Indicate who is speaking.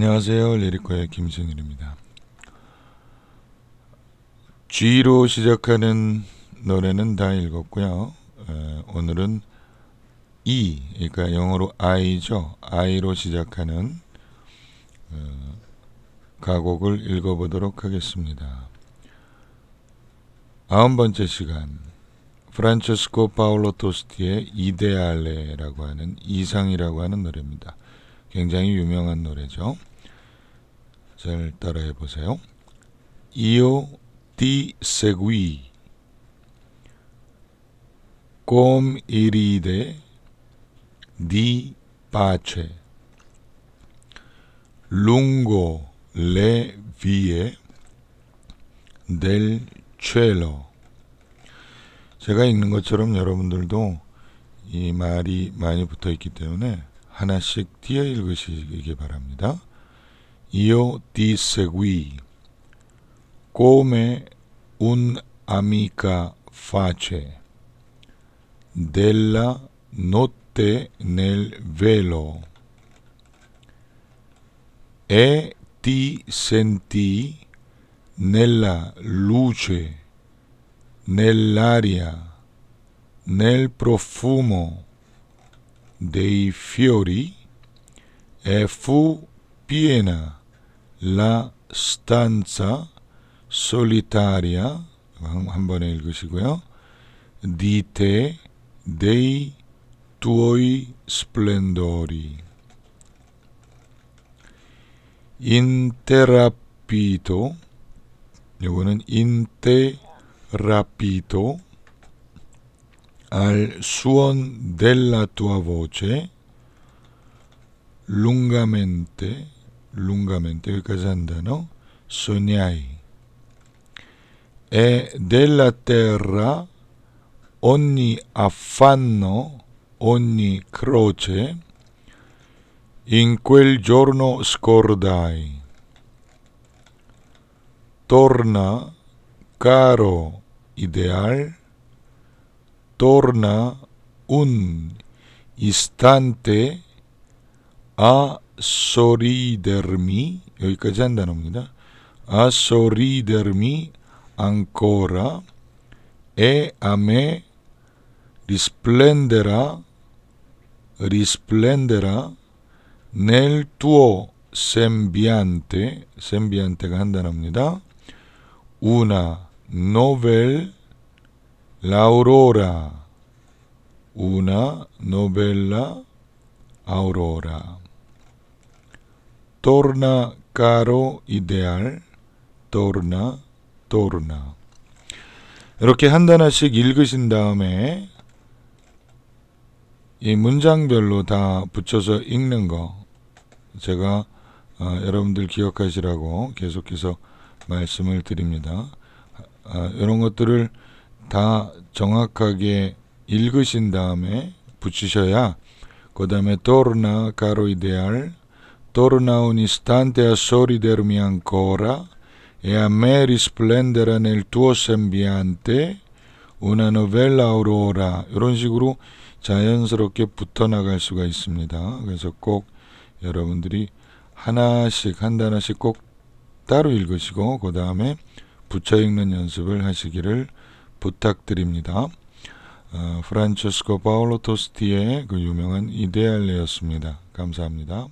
Speaker 1: 안녕하세요. 리리코의 김승일입니다 G로 시작하는 노래는 다 읽었고요. 에, 오늘은 E, 그러니까 영어로 I죠. I로 시작하는 어, 가곡을 읽어보도록 하겠습니다. 아흔 번째 시간 프란체스코 파울로 토스티의 이데알레라고 하는 이상이라고 하는 노래입니다. 굉장히 유명한 노래죠. 잘 따라해 보세요. Io ti segui com iride di pace lungo le vie del cielo 제가 읽는 것처럼 여러분들도 이 말이 많이 붙어 있기 때문에 하나씩 띄어 읽으시기 바랍니다. Io ti segui come un'amica face della notte nel velo e ti sentì nella luce, nell'aria, nel profumo dei fiori e fu piena la stanza solitaria 한번 읽으시고요. di te dei tuoi splendori. interrapito 요거는 interrapito al suon della tua voce lungamente, lungamente, che casandano, sognai e della terra ogni affanno, ogni croce, in quel giorno scordai. Torna, caro ideal, torna un istante a sorridermi, 여기까지 한다는 겁니다. a sorridermi ancora e a me risplenderà risplenderà nel tuo sembiante sembiante가 한다는 겁니다. una novel 라우로라 우나 노벨라 아우로라 v 르나 a 로 이데알 r 르나 o 르나 이렇게 한 단어씩 읽으신 다음에 이 문장별로 다 붙여서 읽는 거 제가 어, 여러분들 기억하시라고 계속해서 말씀을 드립니다. 아, 이런 것들을 다 정확하게 읽으신 다음에 붙이셔야 그 다음에 torna caro ideal torna un istante a sorridermi ancora e a me risplenderà nel tuo sembiante una novella aurora 이런 식으로 자연스럽게 붙어 나갈 수가 있습니다. 그래서 꼭 여러분들이 하나씩 한 단어씩 꼭 따로 읽으시고 그 다음에 붙여 읽는 연습을 하시기를 부탁드립니다. 어, 프란체스코 파울로 토스티의 그 유명한 이데알레였습니다. 감사합니다.